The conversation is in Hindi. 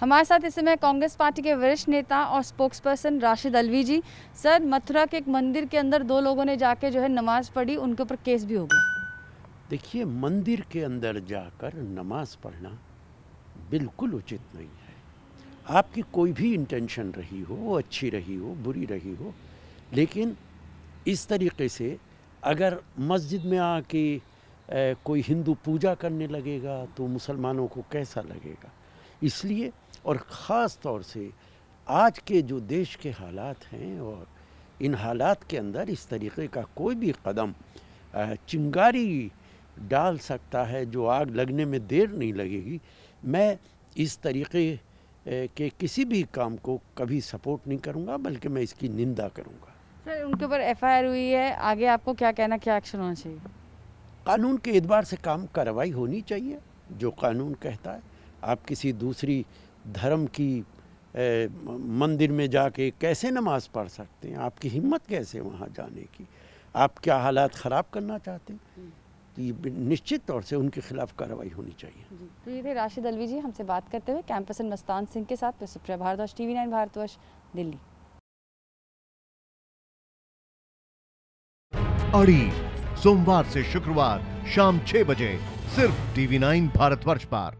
हमारे साथ इस समय कांग्रेस पार्टी के वरिष्ठ नेता और spokesperson Rashid Alvi ji sir Mathura के एक मंदिर के अंदर दो लोगों ने जाके जो है नमाज पढ़ी उनके ऊपर केस भी हो गया देखिए मंदिर के अंदर जाकर नमाज पढ़ना बिल्कुल उचित नहीं है आपकी कोई भी इंटेंशन रही हो वो अच्छी रही हो बुरी रही हो लेकिन इस तरीके से अगर मस्जिद में आके कोई हिंदू पूजा करने लगेगा तो मुसलमानों को कैसा लगेगा इसलिए और ख़ास तौर से आज के जो देश के हालात हैं और इन हालात के अंदर इस तरीके का कोई भी कदम चिंगारी डाल सकता है जो आग लगने में देर नहीं लगेगी मैं इस तरीके के किसी भी काम को कभी सपोर्ट नहीं करूंगा बल्कि मैं इसकी निंदा करूंगा सर उनके ऊपर एफआईआर हुई है आगे आपको क्या कहना क्या एक्शन होना चाहिए कानून के एतबार से काम कार्रवाई होनी चाहिए जो कानून कहता है आप किसी दूसरी धर्म की ए, मंदिर में जाके कैसे नमाज पढ़ सकते हैं आपकी हिम्मत कैसे वहाँ जाने की आप क्या हालात ख़राब करना चाहते हैं तो ये निश्चित तौर से उनके खिलाफ कार्रवाई होनी चाहिए तो ये थे राशिद अलवी जी हमसे बात करते हुए कैंपसन मस्तान सिंह के साथ सुप्रिया भारद्वाज टीवी नाइन भारतवर्ष दिल्ली अड़ी सोमवार से शुक्रवार शाम छह बजे सिर्फ टीवी नाइन भारतवर्ष पर